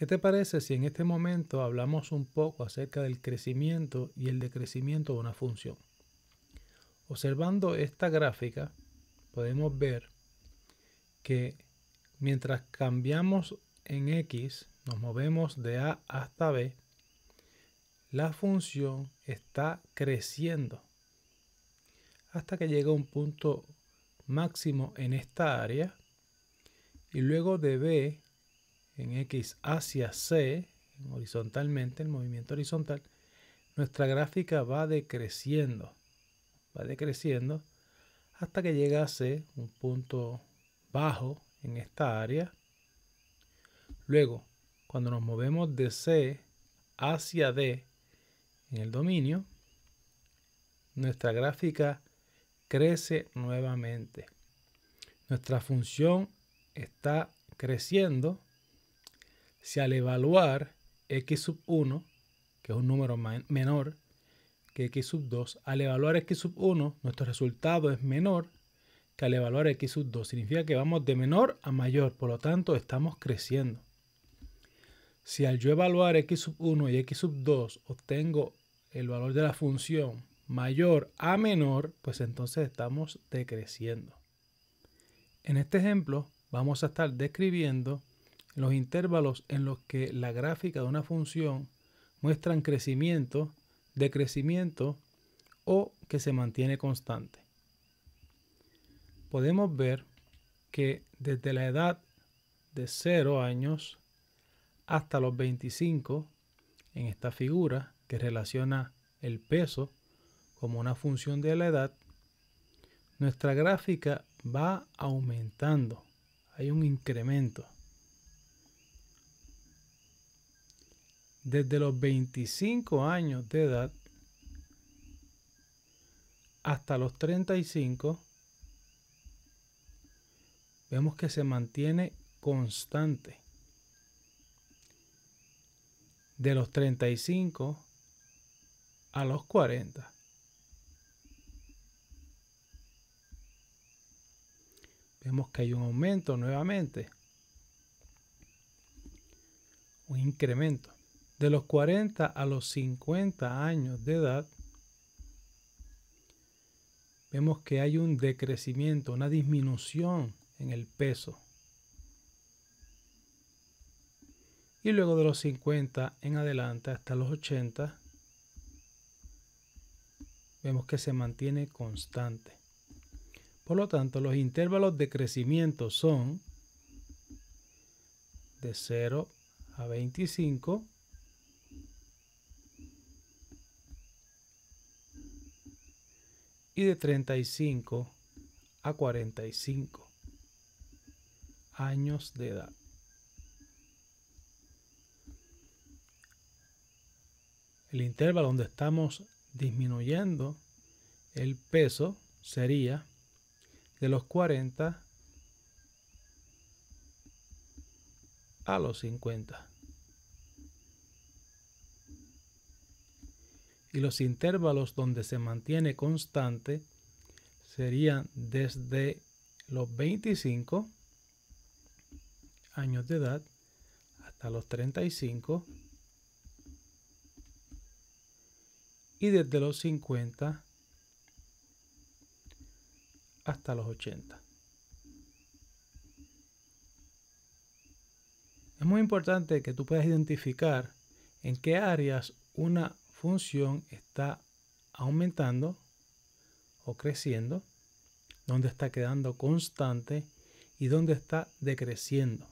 ¿Qué te parece si en este momento hablamos un poco acerca del crecimiento y el decrecimiento de una función? Observando esta gráfica, podemos ver que mientras cambiamos en x, nos movemos de a hasta b, la función está creciendo hasta que llega a un punto máximo en esta área y luego de b en X hacia C, horizontalmente, el movimiento horizontal, nuestra gráfica va decreciendo, va decreciendo hasta que llega a C, un punto bajo en esta área. Luego, cuando nos movemos de C hacia D en el dominio, nuestra gráfica crece nuevamente. Nuestra función está creciendo si al evaluar x sub 1, que es un número menor que x sub 2, al evaluar x sub 1, nuestro resultado es menor que al evaluar x sub 2. Significa que vamos de menor a mayor, por lo tanto estamos creciendo. Si al yo evaluar x sub 1 y x sub 2 obtengo el valor de la función mayor a menor, pues entonces estamos decreciendo. En este ejemplo vamos a estar describiendo los intervalos en los que la gráfica de una función muestran crecimiento, decrecimiento o que se mantiene constante. Podemos ver que desde la edad de 0 años hasta los 25 en esta figura que relaciona el peso como una función de la edad, nuestra gráfica va aumentando, hay un incremento. desde los 25 años de edad hasta los 35, vemos que se mantiene constante. De los 35 a los 40. Vemos que hay un aumento nuevamente. Un incremento de los 40 a los 50 años de edad, vemos que hay un decrecimiento, una disminución en el peso. Y luego de los 50 en adelante hasta los 80, vemos que se mantiene constante. Por lo tanto, los intervalos de crecimiento son de 0 a 25 y de 35 a 45 años de edad. El intervalo donde estamos disminuyendo el peso sería de los 40 a los 50. y los intervalos donde se mantiene constante serían desde los 25 años de edad hasta los 35 y desde los 50 hasta los 80. Es muy importante que tú puedas identificar en qué áreas una función está aumentando o creciendo, dónde está quedando constante y dónde está decreciendo.